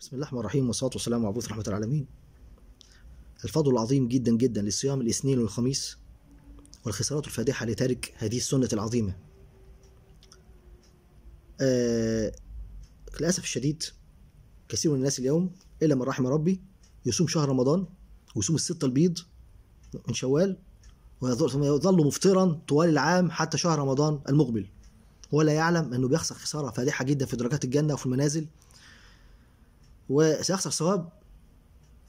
بسم الله الرحمن الرحيم والصلاة والسلام على عبوث رحمة العالمين الفضل العظيم جدا جدا لصيام الاثنين والخميس والخسارات الفادحة لتارك هذه السنة العظيمة آه للأسف الشديد كثير من الناس اليوم إلا من رحم ربي يصوم شهر رمضان ويصوم الستة البيض من شوال ويظل مفطرا طوال العام حتى شهر رمضان المقبل ولا يعلم أنه بيخسر خسارة فادحة جدا في درجات الجنة وفي المنازل وسيخسر ثواب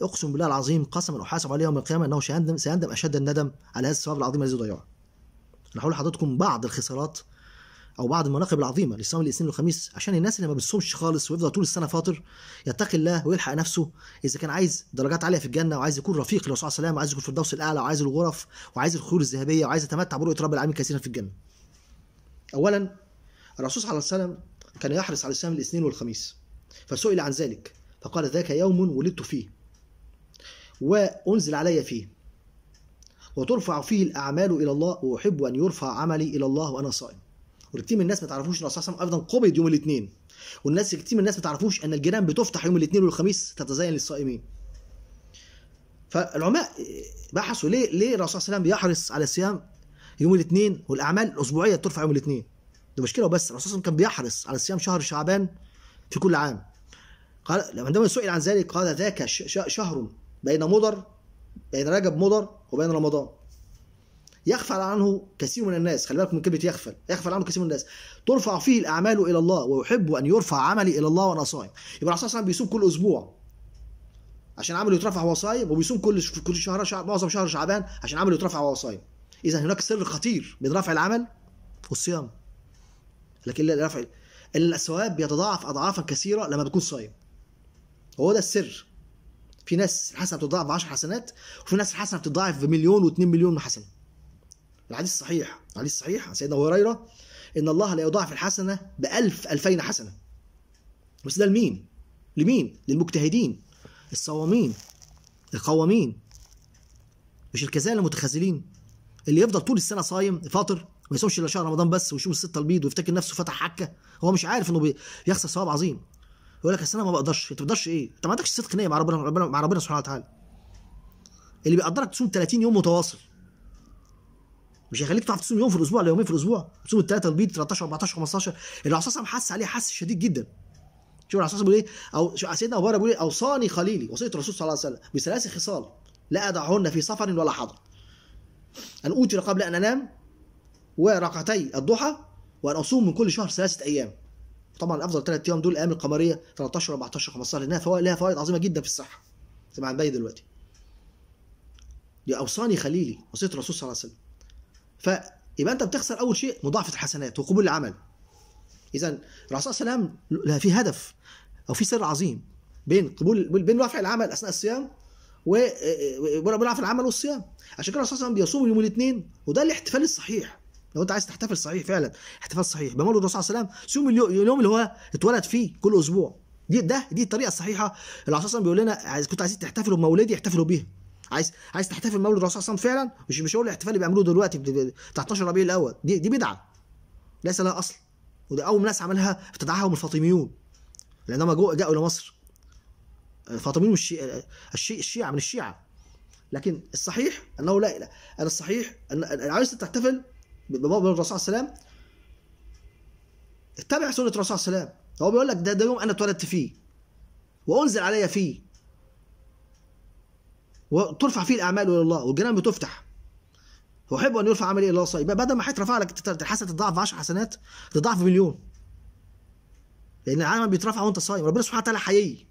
اقسم بالله العظيم قسما احاسب عليه يوم القيامه انه سيندم سيندم اشد الندم على هذا الثواب العظيم الذي ضيعه. انا هقول لحضراتكم بعض الخسارات او بعض المناقب العظيمه للصوم الاثنين والخميس عشان الناس اللي ما بتصومش خالص ويفضل طول السنه فاطر يتقي الله ويلحق نفسه اذا كان عايز درجات عاليه في الجنه وعايز يكون رفيق للرسول صلى الله عليه وسلم وعايز يكون في الفردوس الاعلى وعايز الغرف وعايز الخيول الذهبيه وعايز يتمتع برؤيه رب العالمين كثيرا في الجنه. اولا الرسول صلى الله عليه وسلم كان يحرص على صيام الاثنين والخميس فسئل عن ذلك فقال ذاك يوم ولدت فيه وأنزل علي فيه وترفع فيه الأعمال إلى الله وأحب أن يرفع عملي إلى الله وأنا صائم وكتير من الناس ما تعرفوش ان الرسول صلى الله عليه وسلم ايضا قبض يوم الاثنين والناس كتير من الناس ما تعرفوش ان الجنان بتفتح يوم الاثنين والخميس تتزين للصائمين فالعلماء بحثوا ليه ليه الرسول صلى الله عليه وسلم بيحرص على الصيام يوم الاثنين والاعمال الاسبوعيه ترفع يوم الاثنين ده مشكله وبس الرسول صلى الله عليه وسلم كان بيحرص على صيام شهر شعبان في كل عام قال عندما سئل عن ذلك قال ذاك شهر بين مضر بين رجب مضر وبين رمضان يغفل عنه كثير من الناس خلي بالك من كلمه يغفل يغفل عنه كثير من الناس ترفع فيه الاعمال الى الله ويحب ان يرفع عملي الى الله وانا صائم يبقى الرسول صلى الله عليه وسلم بيصوم كل اسبوع عشان عمله يترفع وهو صايم وبيصوم كل كل شهر معظم شهر شعبان عشان عمله يترفع وهو صايم اذا هناك سر خطير بين رفع العمل والصيام لكن رفع الثواب بيتضاعف اضعافا كثيره لما بتكون صايم هو ده السر في ناس الحسنه بتضاعف ب 10 حسنات وفي ناس الحسنه بتضاعف بمليون و2 مليون حسنه الحديث الصحيح الحديث الصحيح عن سيدنا هريره ان الله لا يضاعف الحسنه ب 1000 2000 حسنه بس ده لمين لمين للمجتهدين الصوامين القوامين مش الكذاب المتخاذلين اللي يفضل طول السنه صايم فاطر ما يصومش الا شهر رمضان بس ويشوف السته البيض ويفتكر نفسه فتح حكه هو مش عارف انه بيخسر ثواب عظيم يقول لك اصل انا ما بقدرش انت ما بتقدرش ايه انت ما عندكش صدق نيه مع ربنا مع ربنا سبحانه وتعالى اللي بيقدرك تصوم 30 يوم متواصل مش هيخليك تعرف تصوم يوم في الاسبوع ولا يومين في الاسبوع تصوم الثلاثه البيض 13 14 15 الرسول صلى حس عليه حس شديد جدا شوف الرسول بيقول ايه او سيدنا ابو هريره بيقول ايه اوصاني خليلي وصيه الرسول صلى الله عليه وسلم بثلاث خصال لا ادعهن في سفر ولا حضر ان اوتر قبل ان انام وركعتي الضحى وان اصوم من كل شهر ثلاثه ايام وطبعا افضل ثلاث ايام دول الايام القمريه 13 14 15 لانها فوائد لها فوائد عظيمه جدا في الصحه زي ما هنبين دلوقتي دي اوصاني خليلي وصيه الرسول صلى الله عليه وسلم فيبقى انت بتخسر اول شيء مضاعفه الحسنات وقبول العمل اذا الرسول صلى الله عليه وسلم في هدف او في سر عظيم بين قبول بين رفع العمل اثناء الصيام و رفع العمل والصيام عشان كده الرسول صلى الله عليه وسلم بيصوم يوم الاثنين وده الاحتفال الصحيح لو انت عايز تحتفل صحيح فعلا احتفال صحيح بمولد الرسول صلى الله عليه وسلم يوم اليوم اللي هو اتولد فيه كل اسبوع دي ده دي الطريقه الصحيحه اللي الرسول بيقول لنا عايز كنت عايزين تحتفلوا بمولدي احتفلوا بيه عايز عايز تحتفل بمولد الرسول صلى الله عليه وسلم فعلا مش مش هقول الاحتفال اللي بيعملوه دلوقتي بتاع 12 ربيع الاول دي دي بدعه ليس لها اصل وده اول ناس عملها ابتدعها هم الفاطميون لانهم جاءوا جاءوا الى مصر الفاطميون الشيء الشيعة من الشيعة لكن الصحيح انه لا اله الصحيح ان عايز تحتفل بمقبل الرسول صلى الله عليه وسلم اتبع سنه الرسول صلى الله عليه وسلم هو بيقول لك ده ده يوم انا اتولدت فيه وانزل علي فيه وترفع فيه الاعمال الى الله والجنان بتفتح احب ان يرفع عملي الى الله صليب بدل ما هيترفع لك الحسنه تضاعف 10 حسنات تضاعف مليون لان العالم بيترفع وانت صايم ربنا سبحانه وتعالى حيي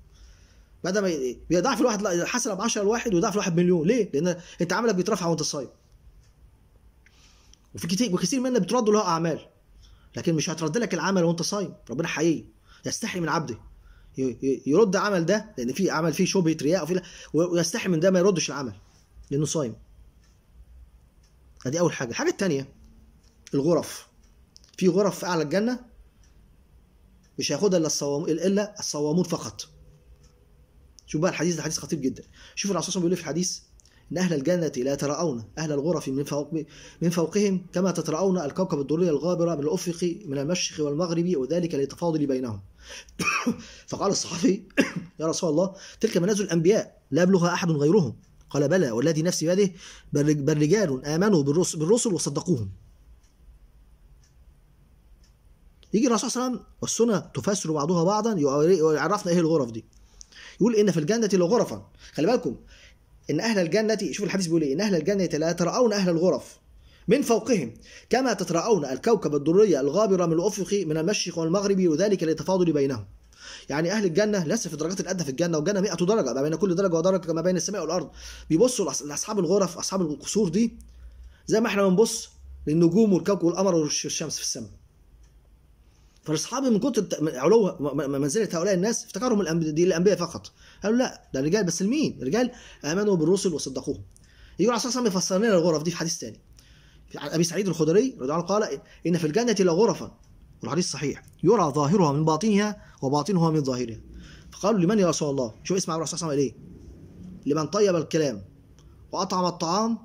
بدل ما بيضاعف الواحد الحسنه ب 10 لواحد ويضاعف الواحد مليون ليه؟ لان انت عملك بيترفع وانت صايم وفي كتير وكثير منا بترد له اعمال لكن مش هترد لك العمل وانت صايم ربنا حقيقي يستحي من عبده يرد عمل ده لان في عمل فيه شبهه رياء وفي ويستحي من ده ما يردش العمل لانه صايم ادي اول حاجه الحاجه الثانيه الغرف في غرف في اعلى الجنه مش هياخدها الا الصوام الا الصوامون فقط شوف بقى الحديث ده حديث خطير جدا شوف الرسول صلى الله عليه وسلم بيقول إيه في الحديث إن أهل الجنة لا ترأون أهل الغرف من, فوق من فوقهم كما تترأون الكوكب الدري الغابر من الأفق من المشرق والمغرب وذلك للتفاضل بينهم فقال الصحفي يا رسول الله تلك منازل الأنبياء لا يبلغها أحد غيرهم قال بلى والذي نفسي بيده بل رجال آمنوا بالرسل وصدقوهم يجي الرسول صلى الله عليه وسلم والسنة تفسر بعضها بعضا يعرفنا ايه الغرف دي يقول ان في الجنة لغرفا خلي بالكم ان اهل الجنه شوف الحديث بيقول ايه ان اهل الجنه لا يتراءون اهل الغرف من فوقهم كما تتراون الكوكب الدري الغابر من الأفق من المشرق والمغرب وذلك للتفاضل بينهم يعني اهل الجنه لسه في الدرجات الادنى في الجنه والجنه 100 درجه ما بين كل درجه ودرجه ما بين السماء والارض بيبصوا لاصحاب الغرف اصحاب القصور دي زي ما احنا بنبص للنجوم والكوكب والقمر والشمس في السماء فالاصحاب من كتر علو منزله هؤلاء الناس افتكرهم دي الانبياء فقط قالوا لا ده رجال بس لمين؟ رجال امنوا بالرسل وصدقوهم يقول عليه الصلاه والسلام يفسر لنا الغرف دي في حديث ثاني عن ابي سعيد الخدري رضي الله عنه قال ان في الجنه لغرفا والحديث صحيح يرى ظاهرها من باطنها وباطنها من ظاهرها فقالوا لمن يا رسول الله شوف اسمع الرسول صلى الله عليه وسلم ايه؟ لمن طيب الكلام واطعم الطعام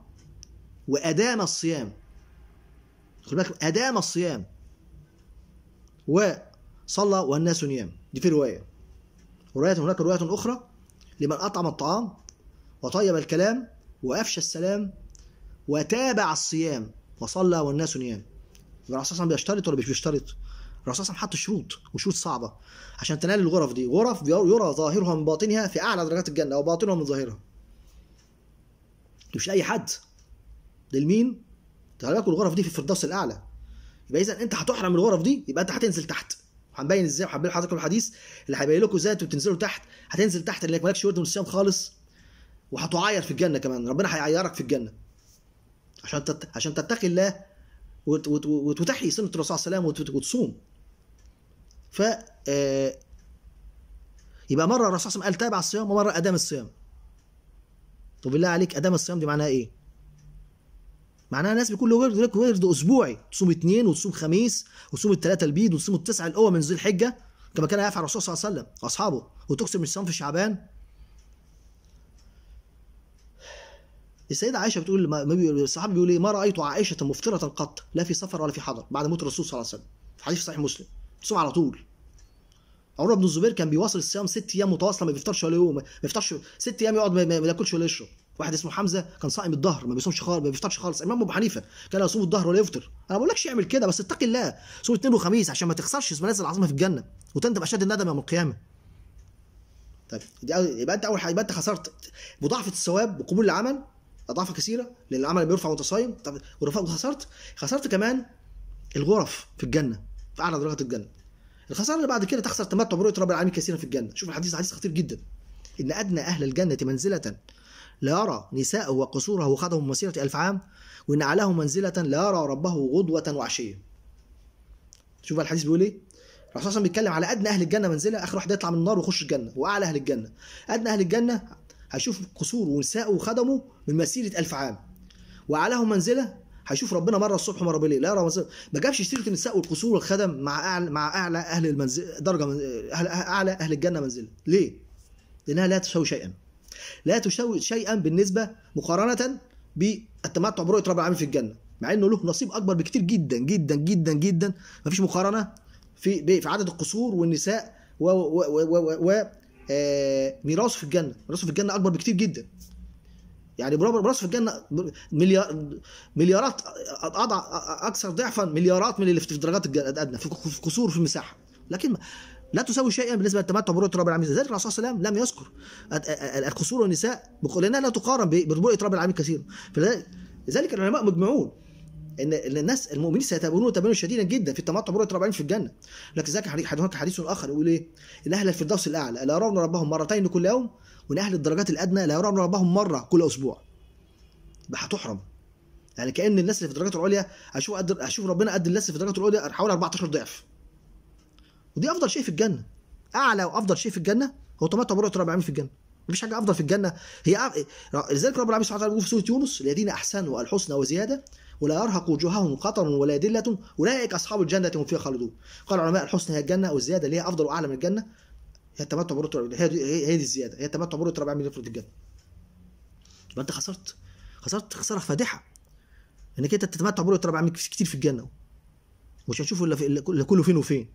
وادام الصيام خد بالك ادام الصيام وصلى والناس نيام دي في رواية ورواية هناك رواية أخرى لمن أطعم الطعام وطيب الكلام وأفشى السلام وتابع الصيام وصلى والناس نيام الرسول صلى الله عليه بيشترط ولا مش بيشترط؟ الرسول صلى الله عليه حط شروط وشروط صعبة عشان تنال الغرف دي غرف يرى ظاهرها من باطنها في أعلى درجات الجنة أو باطنها من ظاهرها مش أي حد دي لمين؟ ده الغرف دي في الفردوس الأعلى يبقى اذا انت هتحرم الغرف دي يبقى انت هتنزل تحت وهنبين ازاي وهبين لحضراتكم الحديث اللي هيبين لكم ازاي انتوا بتنزلوا تحت هتنزل تحت لانك مالكش ورد من الصيام خالص وهتعاير في الجنه كمان ربنا هيعيرك في الجنه عشان تت... عشان تتقي الله وت... وت... وتتحي سنه الرسول صلى الله عليه وسلم وت... وتصوم ف آه، يبقى مره الرسول صلى الله عليه وسلم قال تابع الصيام ومره ادام الصيام طب بالله عليك ادام الصيام دي معناها ايه؟ معناها ناس بيكون له ورد اسبوعي تصوم اثنين وتصوم خميس وتصوم الثلاثه البيض وتصوم التسعه الاول من ذي الحجه كما كان يفعل الرسول صلى الله عليه وسلم واصحابه وتقسم من الصيام في شعبان السيدة عائشة بتقول الصحابي الصحابة بيقول ايه ما رأيت عائشة مفطرة قط لا في سفر ولا في حضر بعد موت الرسول صلى الله عليه وسلم في حديث صحيح مسلم تصوم على طول عمر بن الزبير كان بيواصل الصيام ست ايام متواصله ما بيفطرش ولا يوم ما بيفطرش ست ايام يقعد ما ياكلش ولا يشرب واحد اسمه حمزه كان صائم الظهر ما بيصومش خالص ما بيفطرش خالص امام ابو حنيفه كان يصوم الظهر ولا يفطر انا ما بقولكش اعمل كده بس اتقي الله صوم اثنين وخميس عشان ما تخسرش اسم منازل العظمه في الجنه وتندم اشد الندم يوم القيامه طيب دي يبقى انت اول حاجه يبقى انت خسرت مضاعفه الثواب وقبول العمل اضعاف كثيره لان العمل بيرفع وانت صايم طب خسرت خسرت كمان الغرف في الجنه في اعلى درجات الجنه الخساره اللي بعد كده تخسر تمتع برؤيه رب العالمين كثيرا في الجنه شوف الحديث حديث خطير جدا ان ادنى اهل الجنه منزله لا يرى نساءه وقصوره وخدهم مسيرة ألف عام وإن أعلاه منزلة لا يرى ربه غدوة وعشية شوف الحديث بيقول إيه الرسول صلى بيتكلم على أدنى أهل الجنة منزلة آخر واحد يطلع من النار ويخش الجنة وأعلى أهل الجنة أدنى أهل الجنة هيشوف قصوره ونساءه وخدمه من مسيرة ألف عام وأعلاه منزلة هيشوف ربنا مره الصبح ومره بالليل لا يرى ما جابش سيره النساء والقصور والخدم مع اعلى مع اعلى اهل المنزل درجه اعلى اهل الجنه منزله ليه؟ لانها لا تساوي شيئا لا تساوي شيئا بالنسبة مقارنة بالتمتع برؤية رب العالمين في الجنة مع انه له نصيب اكبر بكتير جدا جدا جدا جدا ما فيش مقارنة في في عدد القصور والنساء و و و و, و آه ميراثه في الجنة ميراثه في الجنة اكبر بكتير جدا يعني ميراثه في الجنة مليار مليارات اضع اكثر ضعفا مليارات من اللي في درجات الادنى في قصور في المساحة لكن لا تساوي شيئا بالنسبه للتمتع برؤيه رب العالمين لذلك الرسول صلى الله عليه وسلم لم يذكر القصور والنساء لانها لا تقارن برؤيه رب العالمين كثيرا فلذلك العلماء مجمعون ان الناس المؤمنين سيتابعون تابعون شديدا جدا في التمتع برؤيه رب العالمين في الجنه لكن ذاك هناك حديث اخر يقول ايه ان اهل الفردوس الاعلى لا يرون ربهم مرتين كل يوم وان اهل الدرجات الادنى لا يرون ربهم مره كل اسبوع هتحرم يعني كان الناس اللي في الدرجات العليا اشوف اشوف ربنا قد الناس في الدرجات العليا حوالي 14 ضعف ودي افضل شيء في الجنه اعلى وافضل شيء في الجنه هو تمتع برؤيه رب العالمين في الجنه مفيش حاجه افضل في الجنه هي لذلك رب العالمين سبحانه وتعالى بيقول في سوره يونس الذين احسنوا الحسنى وزياده ولا يرهق وجوههم قطر ولا ذله اولئك اصحاب الجنه هم فيها خالدون قال علماء الحسنى هي الجنه والزياده اللي هي افضل واعلى من الجنه هي التمتع برؤيه رب هي هي دي الزياده هي التمتع برؤيه رب العالمين في الجنه يبقى انت خسرت خسرت خساره فادحه انك انت تتمتع برؤيه رب العالمين كتير في الجنه مش هنشوفه الا كله فين وفين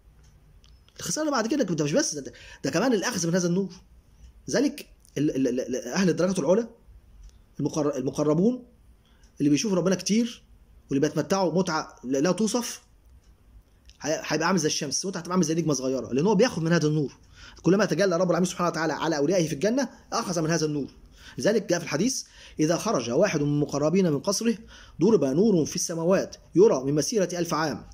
الخساره بعد كده ده مش بس ده, ده كمان الاخذ من هذا النور ذلك اهل الدرجه العلى المقربون اللي بيشوفوا ربنا كتير واللي بيتمتعوا متعه لا توصف هيبقى عامل زي الشمس متعه هتبقى عامل زي نجمه صغيره لان هو بياخد من هذا النور كلما تجلى رب العالمين سبحانه وتعالى على اوليائه في الجنه اخذ من هذا النور لذلك جاء في الحديث إذا خرج واحد من المقربين من قصره ضرب نور في السماوات يرى من مسيرة ألف عام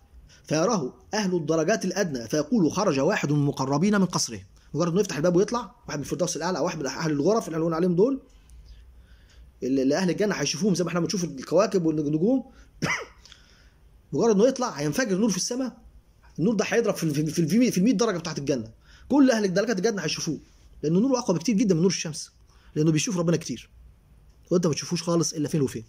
فيراه أهل الدرجات الأدنى فيقول خرج واحد من المقربين من قصره مجرد انه يفتح الباب ويطلع واحد من الفردوس الاعلى او واحد من اهل الغرف اللي هنقول عليهم دول اللي اهل الجنه هيشوفوهم زي ما احنا بنشوف الكواكب والنجوم مجرد انه يطلع هينفجر نور في السماء النور ده هيضرب في في في, في ال 100 درجه بتاعت الجنه كل اهل درجات الجنه هيشوفوه لان نوره اقوى بكتير جدا من نور الشمس لانه بيشوف ربنا كتير وانت ما تشوفوش خالص الا فين وفين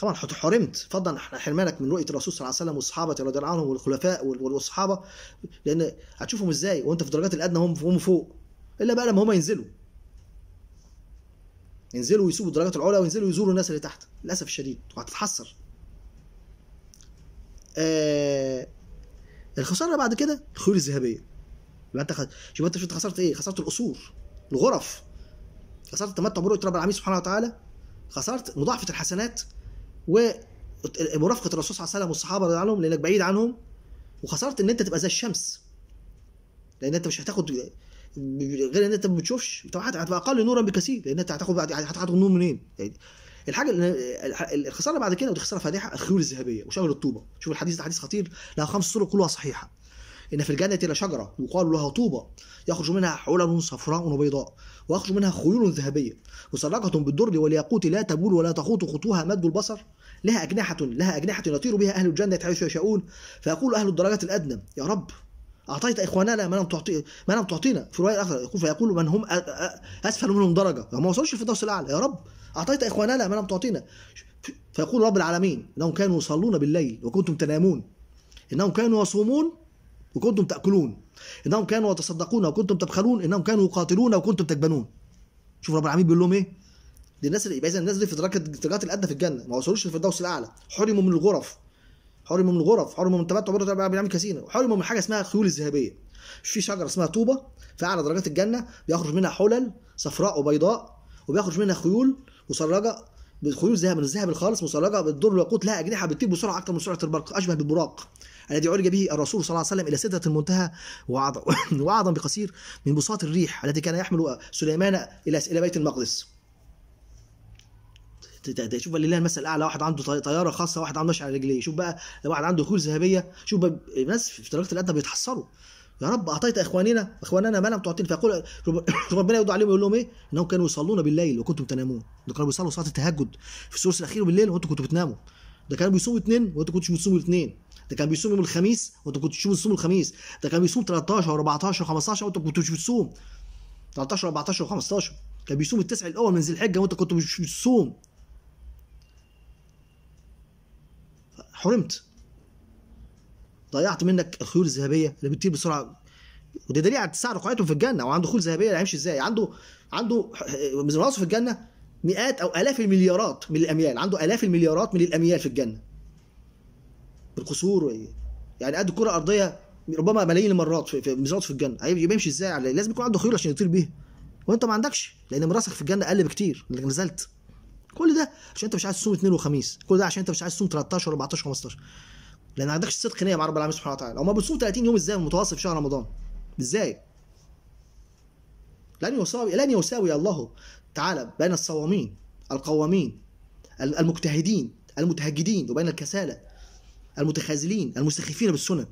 طبعا حرمت فضلا احنا حرمانك من رؤيه الرسول صلى الله عليه وسلم واصحابه رضي الله عنهم والخلفاء والصحابه لان هتشوفهم ازاي وانت في الدرجات الادنى هم هم فوق الا بقى لما هم ينزلوا ينزلوا ويسوقوا الدرجات العلى وينزلوا يزوروا الناس اللي تحت للاسف الشديد وهتتحسر آه الخساره بعد كده الخيول الذهبيه يبقى انت شوف انت شفت خسرت ايه خسرت القصور الغرف خسرت التمتع برؤيه رب العالمين سبحانه وتعالى خسرت مضاعفه الحسنات ومرافقه الرسول صلى الله عليه وسلم والصحابه رضي عنهم لانك بعيد عنهم وخسرت ان انت تبقى زي الشمس لان انت مش هتاخد غير ان انت ما بتشوفش هتبقى اقل نورا بكثير لان انت هتاخد هتاخد النور منين؟ يعني الحاجه الخساره بعد كده ودي خساره فادحه الخيول الذهبيه وشجر الطوبه شوف الحديث ده حديث خطير لها خمس سور كلها صحيحه إن في الجنة لشجرة يقال لها طوبة يخرج منها حلل صفراء وبيضاء ويخرج منها خيول ذهبية مسلقه بالدر والياقوت لا تبول ولا تخوط خطوها مد البصر لها أجنحة لها أجنحة يطير بها أهل الجنة حيث يشاؤون فيقول أهل الدرجات الأدنى يا رب أعطيت إخواننا ما لم تعطي ما لم تعطينا في رواية الاخرى يقول فيقول من هم أسفل منهم درجة ما وصلوش الدرس الأعلى يا رب أعطيت إخواننا ما لم تعطينا فيقول رب العالمين إنهم كانوا يصلون بالليل وكنتم تنامون إنهم كانوا يصومون وكنتم تأكلون إنهم كانوا يتصدقون وكنتم تبخلون إنهم كانوا يقاتلون وكنتم تجبنون شوف رب العالمين بيقول لهم إيه دي الناس اللي يبقى الناس دي في درجات الدرجات الادنى في الجنه ما وصلوش للفردوس الاعلى حرموا من الغرف حرموا من الغرف حرموا من تمتع برضه تبع بنعم كثيره حرموا من حاجه اسمها الخيول الذهبيه في شجره اسمها طوبه في اعلى درجات الجنه بيخرج منها حلل صفراء وبيضاء وبيخرج منها خيول مسرجه بخيول ذهب من الذهب الخالص مسرجه بتدور الوقود لها اجنحه بتطير بسرعه اكتر من سرعه البرق اشبه بالبراق الذي عرج به الرسول صلى الله عليه وسلم إلى سدرة المنتهى وعظا بقصير من بساط الريح التي كان يحمل سليمان إلى بيت المقدس شوف لله المثل الاعلى واحد عنده طياره خاصه واحد عنده ماشي على رجليه شوف بقى لو واحد عنده خيول ذهبيه شوف بقى الناس في درجه الادنى بيتحسروا يا رب اعطيت اخواننا اخواننا ما لم تعطيني فيقول ربنا يرد عليهم ويقول لهم ايه؟ انهم كانوا يصلون بالليل وكنتم تنامون ده كانوا بيصلوا صلاه التهجد في الثلث الاخير بالليل وانتم كنتوا بتناموا ده كانوا بيصوموا اثنين وانتم كنتوا بتصوموا اثنين ده كان بيصوم يوم الخميس وانت كنت بتصوم الخميس ده كان بيصوم 13 و14 و15 وانت كنت مش بتصوم 13 و 14 و15 كان بيصوم التسع الاول من ذي الحجه وانت كنت مش بتصوم حرمت ضيعت منك الخيول الذهبيه اللي بتطير بسرعه وده دليل على اتساع رقعته في الجنه وعنده خيول ذهبيه هيمشي ازاي عنده عنده راسه في الجنه مئات او الاف المليارات من الاميال عنده الاف المليارات من الاميال في الجنه القصور يعني قد كره ارضيه ربما ملايين المرات في, في في الجنه هيبقى يمشي ازاي على يعني لازم يكون عنده خيول عشان يطير بيها وانت ما عندكش لان مراسك في الجنه اقل بكتير انك نزلت كل ده عشان انت مش عايز تصوم اثنين وخميس كل ده عشان انت مش عايز تصوم 13 14 15 لان ما عندكش صدق نيه مع رب العالمين سبحانه وتعالى ما بتصوم 30 يوم ازاي متواصل في شهر رمضان ازاي لن يساوي لن يساوي الله تعالى بين الصوامين القوامين المجتهدين المتهجدين وبين الكسالى المتخاذلين المستخفين بالسنن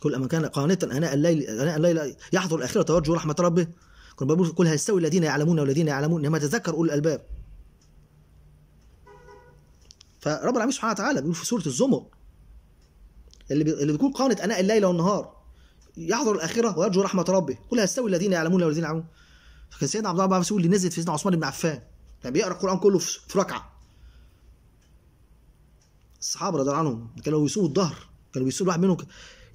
كل ما كان قانتا اناء الليل اناء الليل يحضر الاخره ترجو رحمه ربه كنا بقول كل هيستوي الذين يعلمون والذين يعلمون انما تذكر اولو الالباب فرب العالمين سبحانه وتعالى بيقول في سوره الزمر اللي اللي بيكون قانت اناء الليل والنهار يحضر الاخره ويرجو رحمه ربه كل هيستوي الذين يعلمون والذين يعلمون فكان سيدنا عبد الله بن عباس يقول اللي نزلت في سيدنا عثمان بن عفان كان بيقرا القران كله في ركعه الصحابه رضي الله عنهم كانوا بيسوقوا الظهر كانوا بيسوقوا واحد منهم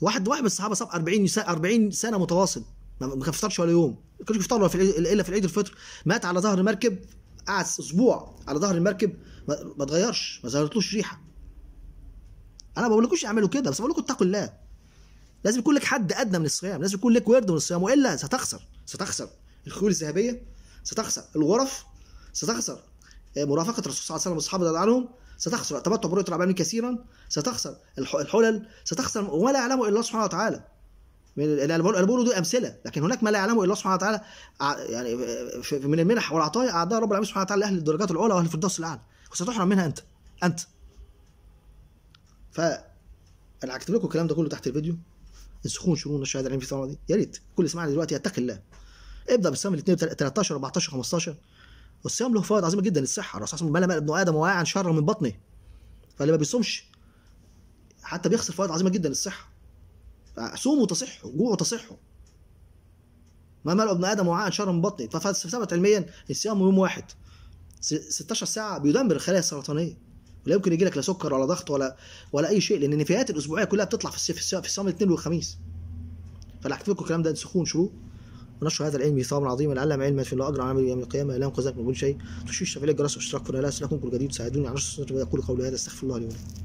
واحد واحد من الصحابه صاب 40 سنه 40 سنه متواصل ما كان ولا يوم ما كانش بيفطر في الا في العيد الفطر مات على ظهر مركب قعد اسبوع على ظهر المركب ما اتغيرش ما ظهرتلوش ريحه انا ما بقولكوش اعملوا كده بس بقول لكم اتقوا الله لازم يكون لك حد ادنى من الصيام لازم يكون لك ورد من الصيام والا ستخسر ستخسر الخيول الذهبيه ستخسر الغرف ستخسر آه، مرافقه الرسول صلى الله عليه وسلم واصحابه رضي عنهم ستخسر التمتع برؤيه العباد كثيرا ستخسر الحلل ستخسر ولا يعلمه الا الله سبحانه وتعالى انا بقول يعني دي امثله لكن هناك ما لا يعلمه الا الله سبحانه وتعالى يعني من المنح والعطايا اعدها رب العالمين سبحانه وتعالى لاهل الدرجات العلى واهل الفردوس الاعلى وستحرم منها انت انت ف انا هكتب لكم الكلام ده كله تحت الفيديو انسخون شرون الشهاده العلميه في الثوره دي يا ريت كل اللي سمعني دلوقتي يتقي الله ابدا بالصيام الاثنين 13 14 15 والصيام له فوائد عظيمه جدا للصحه الرسول صلى الله عليه وسلم ابن ادم وقع عن شر من بطنه فاللي ما بيصومش حتى بيخسر فوائد عظيمه جدا للصحه فصوموا تصحوا جوعوا تصحوا ما مال ابن ادم وعاء شر من بطنه فثبت علميا الصيام يوم واحد 16 ساعه بيدمر الخلايا السرطانيه ولا يمكن يجي لك لا سكر ولا ضغط ولا ولا اي شيء لان النفايات الاسبوعيه كلها بتطلع في الصيام في الصيام الاثنين والخميس فلا احكي لكم الكلام ده سخون شو ونشر هذا العلم ثوابا عظيما لعلهم علما في الله اجر عمل يوم القيامه لا ينقذك من كل شيء تشوش تفعيل الجرس واشتراك في القناه لكم كل جديد ساعدوني على نشر السنه ويقول قولي هذا استغفر الله لي ولكم